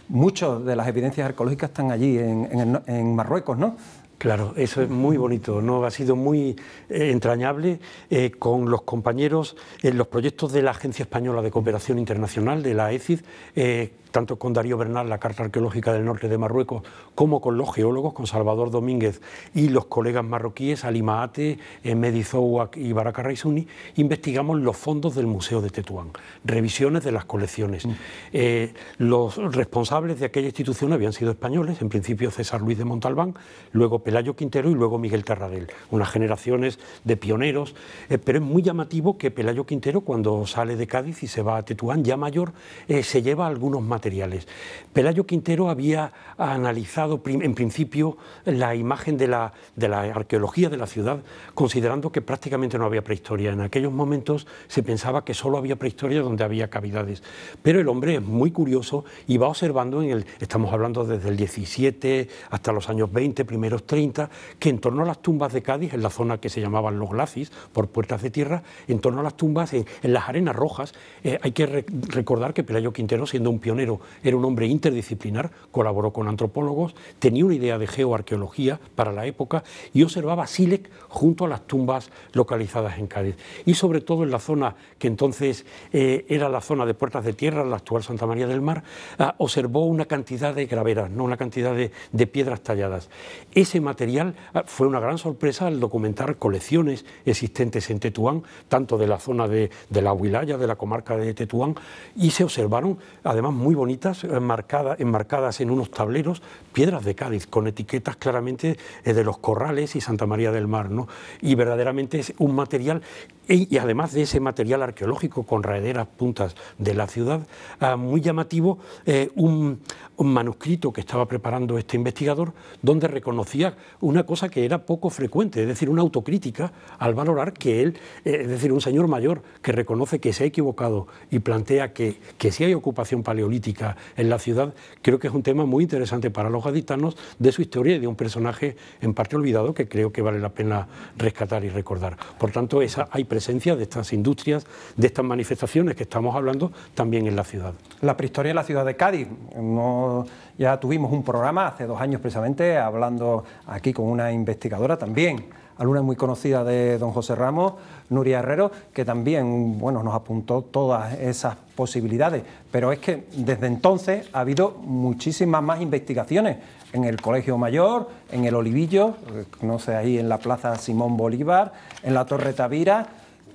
Muchas de las evidencias arqueológicas están allí en, en Marruecos, ¿no? Claro, eso es muy bonito, ¿no? ha sido muy eh, entrañable eh, con los compañeros en los proyectos de la Agencia Española de Cooperación Internacional, de la ECID, eh, tanto con Darío Bernal, la Carta Arqueológica del Norte de Marruecos, como con los geólogos, con Salvador Domínguez y los colegas marroquíes, Alimaate, eh, Medizouac y Baraka investigamos los fondos del Museo de Tetuán, revisiones de las colecciones. Mm. Eh, los responsables de aquella institución habían sido españoles, en principio César Luis de Montalbán, luego Pelayo Quintero y luego Miguel Terradel, unas generaciones de pioneros, eh, pero es muy llamativo que Pelayo Quintero, cuando sale de Cádiz y se va a Tetuán, ya mayor, se lleva algunos materiales Pelayo Quintero había analizado en principio la imagen de la, arqueología de la ciudad, considerando que prácticamente no había prehistoria. En aquellos momentos se pensaba que solo había prehistoria donde había cavidades. Pero el hombre es muy curioso y va observando, en el, estamos hablando desde el 17 hasta los años 20, primeros 30, que en torno a las tumbas de Cádiz, en la zona que se llamaban los glacis, por puertas de tierra, en torno a las tumbas, en, las arenas rojas, eh, hay que recordar que Pelayo Quintero, siendo un pionero era un hombre interdisciplinar, colaboró con antropólogos, tenía una idea de geoarqueología para la época y observaba Silek junto a las tumbas localizadas en Cádiz. Y sobre todo en la zona que entonces eh, era la zona de Puertas de Tierra, la actual Santa María del Mar, ah, observó una cantidad de graveras, no una cantidad de, piedras talladas. Ese material ah, fue una gran sorpresa al documentar colecciones existentes en Tetuán, tanto de la zona de, la Huilaya, de la comarca de Tetuán, y se observaron además muy bonitas, eh, enmarcadas en unos tableros, piedras de Cádiz, con etiquetas claramente eh, de los Corrales y Santa María del Mar. ¿no? Y verdaderamente es un material, y además de ese material arqueológico con raederas puntas de la ciudad, ah, muy llamativo, eh, un, manuscrito que estaba preparando este investigador, donde reconocía una cosa que era poco frecuente, es decir, una autocrítica al valorar que él, es decir, un señor mayor que reconoce que se ha equivocado y plantea que si hay ocupación paleolítica, en la ciudad, creo que es un tema muy interesante para los gaditanos de su historia y de un personaje en parte olvidado que creo que vale la pena rescatar y recordar. Por tanto, esa, hay presencia de estas industrias, de estas manifestaciones que estamos hablando también en la ciudad. La prehistoria de la ciudad de Cádiz, no ya tuvimos un programa hace dos años precisamente hablando aquí con una investigadora también alumna muy conocida de don José Ramos, Nuria Herrero, que también bueno, nos apuntó todas esas posibilidades. Pero es que desde entonces ha habido muchísimas más investigaciones en el Colegio Mayor, en el Olivillo, no sé, ahí en la Plaza Simón Bolívar, en la Torre Tavira,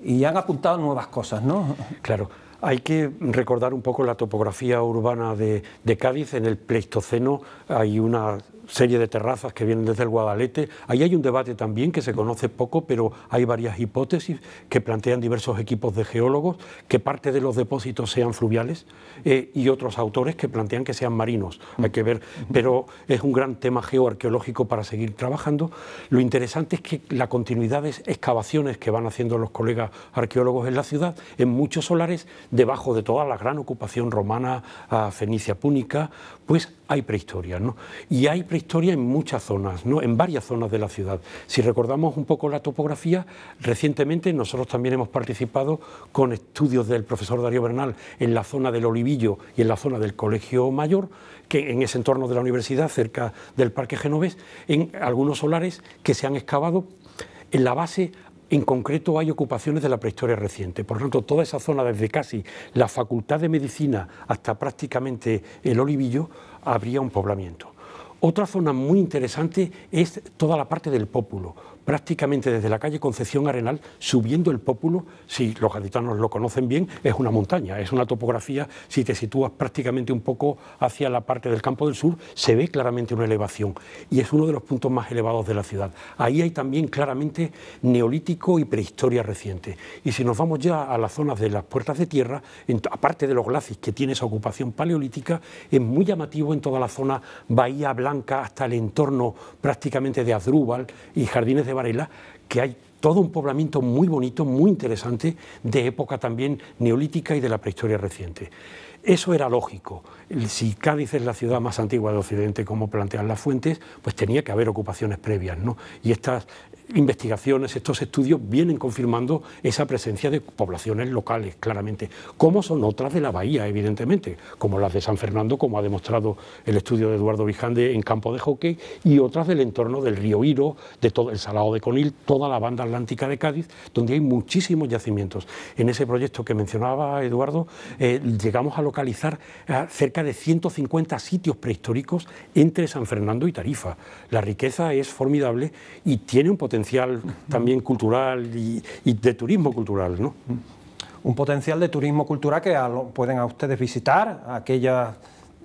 y han apuntado nuevas cosas, ¿no? Claro. Hay que recordar un poco la topografía urbana de, Cádiz. En el Pleistoceno hay una serie de terrazas que vienen desde el Guadalete. Ahí hay un debate también que se conoce poco, pero hay varias hipótesis que plantean diversos equipos de geólogos, que parte de los depósitos sean fluviales eh, y otros autores que plantean que sean marinos. Hay que ver, pero es un gran tema geoarqueológico para seguir trabajando. Lo interesante es que la continuidad de excavaciones que van haciendo los colegas arqueólogos en la ciudad, en muchos solares, debajo de toda la gran ocupación romana, a fenicia púnica, pues hay prehistoria, ¿no? Y hay prehistoria en muchas zonas, ¿no? En varias zonas de la ciudad. Si recordamos un poco la topografía, recientemente nosotros también hemos participado con estudios del profesor Darío Bernal en la zona del Olivillo y en la zona del Colegio Mayor, que en ese entorno de la universidad, cerca del Parque Genovés, en algunos solares que se han excavado en la base en concreto hay ocupaciones de la prehistoria reciente. Por ejemplo, tanto, toda esa zona, desde casi la Facultad de Medicina hasta prácticamente el Olivillo, habría un poblamiento. Otra zona muy interesante es toda la parte del pópulo, prácticamente desde la calle Concepción Arenal, subiendo el pópulo, si los gaditanos lo conocen bien, es una montaña, es una topografía, si te sitúas prácticamente un poco hacia la parte del campo del sur, se ve claramente una elevación y es uno de los puntos más elevados de la ciudad. Ahí hay también claramente neolítico y prehistoria reciente. Y si nos vamos ya a las zonas de las puertas de tierra, aparte de los glacis que tiene esa ocupación paleolítica, es muy llamativo en toda la zona Bahía Blanca hasta el entorno prácticamente de Adrúbal y Jardines de que hay todo un poblamiento muy bonito, muy interesante, de época también neolítica y de la prehistoria reciente. Eso era lógico. Si Cádiz es la ciudad más antigua de Occidente, como plantean las fuentes, pues tenía que haber ocupaciones previas, ¿no? Y estas investigaciones, estos estudios vienen confirmando esa presencia de poblaciones locales, claramente, como son otras de la bahía, evidentemente, como las de San Fernando, como ha demostrado el estudio de Eduardo Vijande en campo de hockey, y otras del entorno del río Iro, de todo el Salado de Conil, toda la banda atlántica de Cádiz, donde hay muchísimos yacimientos. En ese proyecto que mencionaba Eduardo, eh, llegamos a localizar eh, cerca de 150 sitios prehistóricos entre San Fernando y Tarifa. La riqueza es formidable y tiene un potencial potencial también cultural y, de turismo cultural. Un potencial de turismo cultural que pueden a ustedes visitar, aquellos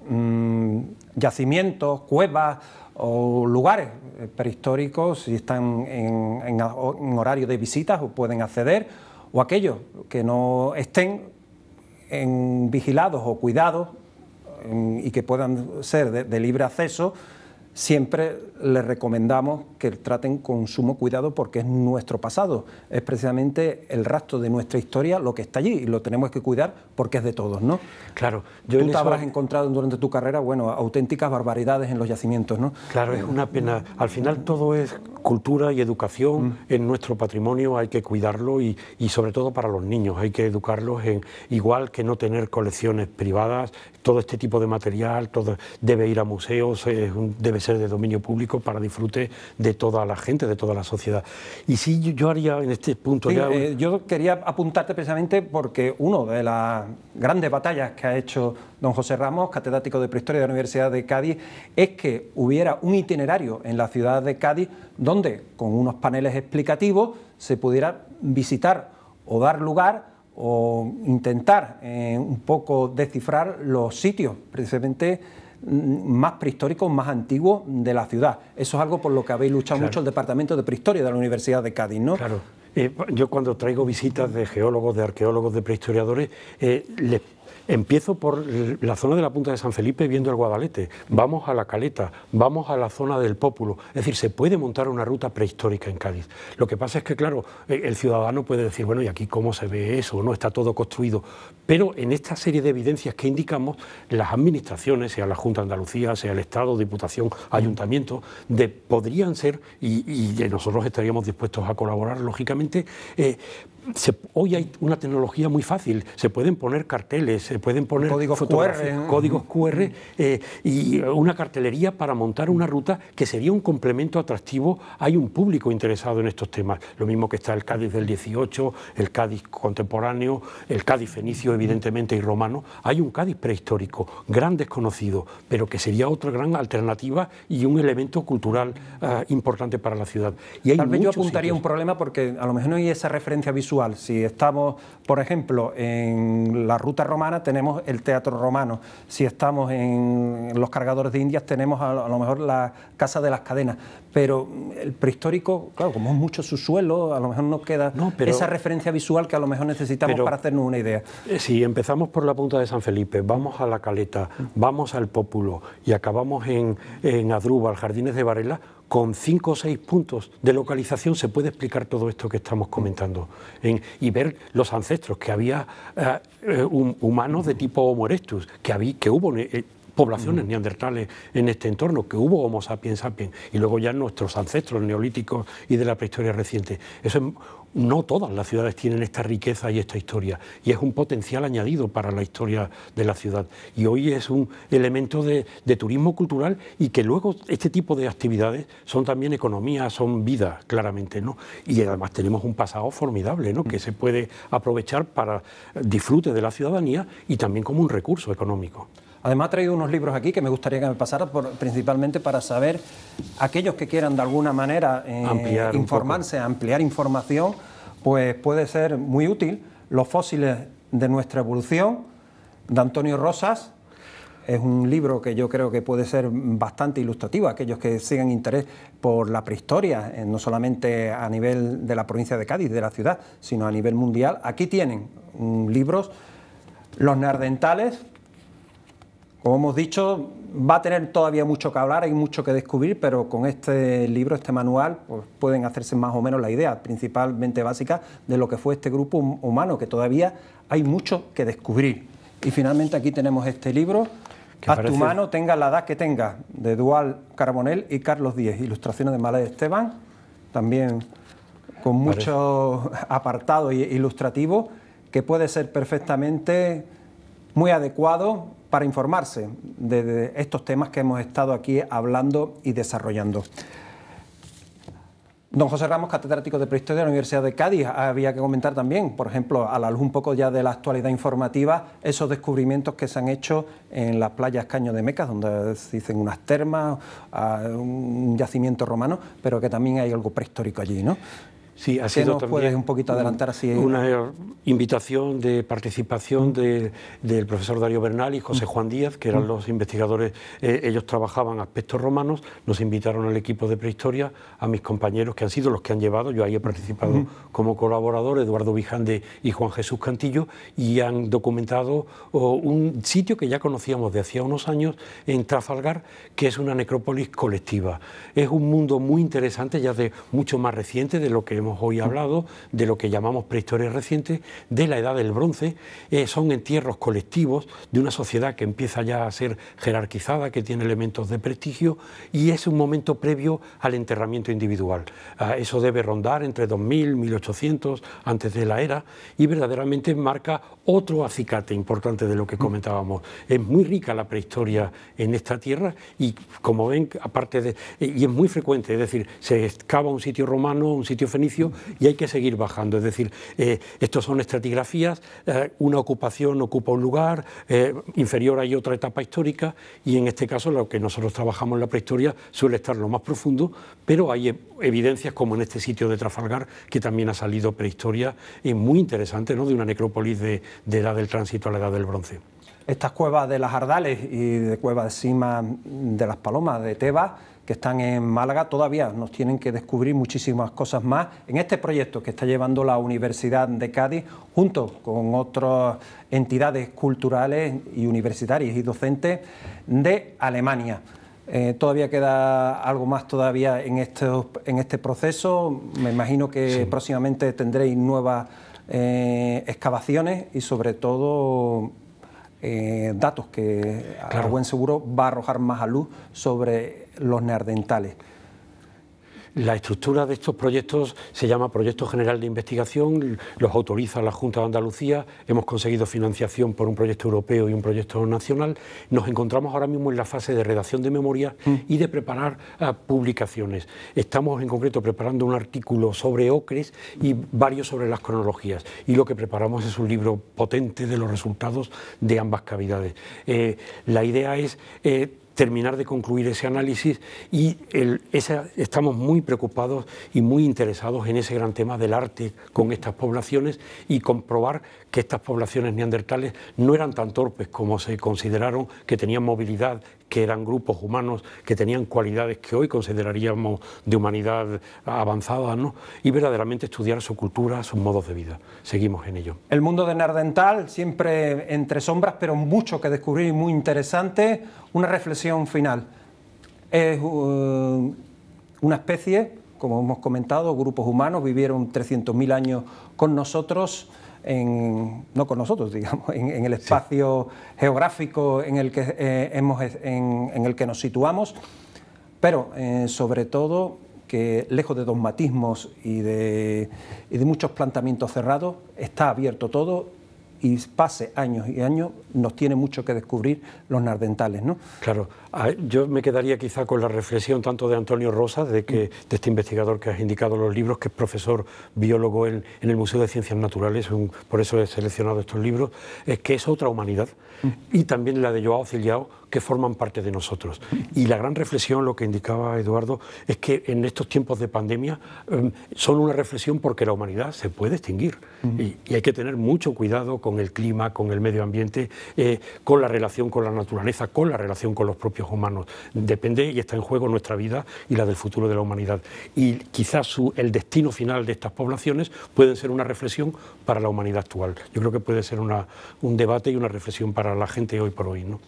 mm, yacimientos, cuevas o lugares eh, prehistóricos, si están en, en, horario de visitas o pueden acceder, o aquellos que no estén en vigilados o cuidados y que puedan ser de libre acceso, Siempre les recomendamos que traten con sumo cuidado porque es nuestro pasado, es precisamente el rastro de nuestra historia lo que está allí y lo tenemos que cuidar porque es de todos, ¿no? Claro. Yo Tú habrás encontrado durante tu carrera, bueno, auténticas barbaridades en los yacimientos, ¿no? Claro, es una pena. Al final todo es cultura y educación mm. en nuestro patrimonio, hay que cuidarlo y, y sobre todo para los niños, hay que educarlos en igual que no tener colecciones privadas, todo este tipo de material, todo debe ir a museos, eh, debe ser de dominio público para disfrute de toda la gente, de toda la sociedad. Y si yo haría en este punto eh, yo quería apuntarte precisamente porque una de las grandes batallas que ha hecho don José Ramos, catedrático de Prehistoria de la Universidad de Cádiz, es que hubiera un itinerario en la ciudad de Cádiz donde con unos paneles explicativos se pudiera visitar o dar lugar o intentar eh, un poco descifrar los sitios precisamente mm, más prehistóricos, más antiguos de la ciudad. Eso es algo por lo que habéis luchado mucho el Departamento de Prehistoria de la Universidad de Cádiz, ¿no? Claro. Eh, yo cuando traigo visitas de geólogos, de arqueólogos, de prehistoriadores, eh, les Empiezo por la zona de la punta de San Felipe viendo el Guadalete, vamos a la Caleta, vamos a la zona del Pópulo, es decir, se puede montar una ruta prehistórica en Cádiz. Lo que pasa es que, claro, eh, el ciudadano puede decir, bueno, ¿y aquí cómo se ve eso? No está todo construido. Pero en esta serie de evidencias que indicamos, las administraciones, sea la Junta de Andalucía, sea el Estado, Diputación, Ayuntamiento, de, podrían ser, y, nosotros estaríamos dispuestos a colaborar, lógicamente, eh, hoy hay una tecnología muy fácil, se pueden poner carteles, se pueden poner códigos QR, ¿eh? eh, y una cartelería para montar una ruta que sería un complemento atractivo. Hay un público interesado en estos temas, lo mismo que está el Cádiz del 18, el Cádiz contemporáneo, el Cádiz fenicio evidentemente y romano. Hay un Cádiz prehistórico, gran desconocido, pero que sería otra gran alternativa y un elemento cultural ah, importante para la ciudad. Tal vez yo apuntaría un problema porque a lo mejor no hay esa referencia visual si estamos, por ejemplo, en la ruta romana, tenemos el teatro romano. Si estamos en los cargadores de Indias, tenemos a lo mejor la Casa de las Cadenas. Pero el prehistórico, claro, como es mucho su suelo, a lo mejor nos queda esa referencia visual que a lo mejor necesitamos para hacernos una idea. Eh, si empezamos por la punta de San Felipe, vamos a la Caleta, vamos al Pópulo y acabamos en, en al Jardines de Varela, con cinco o seis puntos de localización se puede explicar todo esto que estamos comentando en, y ver los ancestros que había eh, eh, humanos de tipo Homo erectus, que, había, que hubo eh, poblaciones mm. neandertales en este entorno, que hubo Homo sapiens sapiens y luego ya nuestros ancestros neolíticos y de la prehistoria reciente. Eso no todas las ciudades tienen esta riqueza y esta historia, y es un potencial añadido para la historia de la ciudad. Y hoy es un elemento de, turismo cultural y que luego este tipo de actividades son también economía, son vida, claramente, ¿no? Y además tenemos un pasado formidable, Que se puede aprovechar para disfrute de la ciudadanía y también como un recurso económico. Además, ha traído unos libros aquí que me gustaría que me pasara, principalmente para saber aquellos que quieran de alguna manera eh, informarse, ampliar información, pues puede ser muy útil. Los fósiles de nuestra evolución, de Antonio Rosas, es un libro que yo creo que puede ser bastante ilustrativo aquellos que siguen interés por la prehistoria, eh, no solamente a nivel de la provincia de Cádiz, de la ciudad, sino a nivel mundial. Aquí tienen mm, libros, Los Neardentales, como hemos dicho, va a tener todavía mucho que hablar, hay mucho que descubrir, pero con este libro, este manual, pues pueden hacerse más o menos la idea, principalmente básica, de lo que fue este grupo humano, que todavía hay mucho que descubrir. Y finalmente aquí tenemos este libro, Haz tu mano, tenga la edad que tenga, de Dual Carbonell y Carlos Díez, ilustraciones de Malé Esteban, también con muchos apartados ilustrativos, que puede ser perfectamente muy adecuado para informarse de, estos temas que hemos estado aquí hablando y desarrollando. Don José Ramos, catedrático de Prehistoria de la Universidad de Cádiz, había que comentar también, por ejemplo, a la luz un poco ya de la actualidad informativa, esos descubrimientos que se han hecho en las playas Caño de Meca, donde se dicen unas termas, ah, un yacimiento romano, pero que también hay algo prehistórico allí, ¿no? Sí, así nos puedes un poquito adelantar así. Una invitación de participación del profesor Darío Bernal y José mm. Juan Díaz, que eran mm. los investigadores, eh, ellos trabajaban aspectos romanos, nos invitaron al equipo de prehistoria, a mis compañeros que han sido los que han llevado, yo ahí he participado mm. como colaborador, Eduardo Vijande y Juan Jesús Cantillo, y han documentado un sitio que ya conocíamos de hacía unos años en Trafalgar, que es una necrópolis colectiva. Es un mundo muy interesante, ya de mucho más reciente de lo que hemos hoy hablado de lo que llamamos prehistoria reciente, de la edad del bronce. Eh, son entierros colectivos de una sociedad que empieza ya a ser jerarquizada, que tiene elementos de prestigio y es un momento previo al enterramiento individual. Ah, eso debe rondar entre 2000, 1800, antes de la era y verdaderamente marca otro acicate importante de lo que comentábamos. Es muy rica la prehistoria en esta tierra y como ven, aparte de... y es muy frecuente, es decir, se excava un sitio romano, un sitio fenicio, y hay que seguir bajando. Es decir, eh, estos son estratigrafías, eh, una ocupación ocupa un lugar, eh, inferior hay otra etapa histórica y en este caso lo que nosotros trabajamos en la prehistoria suele estar lo más profundo, pero hay e, evidencias como en este sitio de Trafalgar que también ha salido prehistoria y muy interesante, ¿no? de una necrópolis de, de edad del tránsito a la edad del bronce estas cuevas de las Ardales y de cuevas de cima de las Palomas, de Tebas, que están en Málaga. Todavía nos tienen que descubrir muchísimas cosas más en este proyecto que está llevando la Universidad de Cádiz junto con otras entidades culturales y universitarias y docentes de Alemania. Eh, todavía queda algo más todavía en este, en este proceso. Me imagino que próximamente tendréis nuevas eh, excavaciones y sobre todo eh, datos que claro. a buen seguro va a arrojar más a luz sobre los neandertales. La estructura de estos proyectos se llama Proyecto General de Investigación, los autoriza la Junta de Andalucía, hemos conseguido financiación por un proyecto europeo y un proyecto nacional. Nos encontramos ahora mismo en la fase de redacción de memoria mm. y de preparar ah, publicaciones. Estamos en concreto preparando un artículo sobre ocres y varios sobre las cronologías. Y lo que preparamos es un libro potente de los resultados de ambas cavidades. Eh, la idea es... Eh, terminar de concluir ese análisis y estamos muy preocupados y muy interesados en ese gran tema del arte con estas poblaciones y comprobar que estas poblaciones neandertales no eran tan torpes como se consideraron, que tenían movilidad que eran grupos humanos que tenían cualidades que hoy consideraríamos de humanidad avanzada, y verdaderamente estudiar su cultura, sus modos de vida. Seguimos en ello. El mundo de Nardental, siempre entre sombras, pero mucho que descubrir y muy interesante. Una reflexión final. Es uh, una especie, como hemos comentado, grupos humanos vivieron 300.000 años con nosotros en, no con nosotros, digamos, en, el espacio geográfico en el, que, eh, hemos, en, el que nos situamos, pero eh, sobre todo que lejos de dogmatismos y de, y de muchos planteamientos cerrados, está abierto todo y pase años y años, nos tiene mucho que descubrir los nardentales. ¿no? Claro, ah, yo me quedaría quizá con la reflexión tanto de Antonio Rosa, de, que, mm. de este investigador que has indicado los libros, que es profesor biólogo en, el Museo de Ciencias Naturales, por eso he seleccionado estos libros, es que es otra humanidad, mm. y también la de Joao Ciliao, que forman parte de nosotros. Y la gran reflexión, lo que indicaba Eduardo, es que en estos tiempos de pandemia em, son una reflexión porque la humanidad se puede extinguir y, hay que tener mucho cuidado con el clima, con el medio ambiente, eh, con la relación con la naturaleza, con la relación con los propios humanos. Depende y está en juego nuestra vida y la del futuro de la humanidad. Y quizás el destino final de estas poblaciones pueden ser una reflexión para la humanidad actual. Yo creo que puede ser un debate y una reflexión para la gente hoy por hoy. ¿no?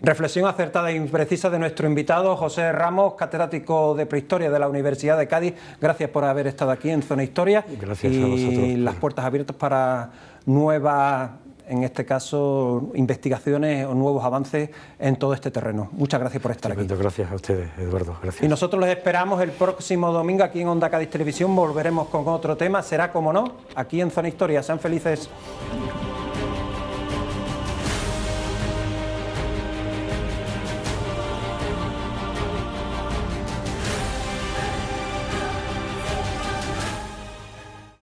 Reflexión acertada y precisa de nuestro invitado José Ramos, catedrático de Prehistoria de la Universidad de Cádiz. Gracias por haber estado aquí en Zona Historia. y las puertas abiertas para nuevas, en este caso, investigaciones o nuevos avances en todo este terreno. Muchas gracias por estar aquí. aquí. Gracias a ustedes, Eduardo. Y nosotros les esperamos el próximo domingo aquí en Onda Cádiz Televisión. Volveremos con otro tema. Será, como no, aquí en Zona Historia. Sean felices.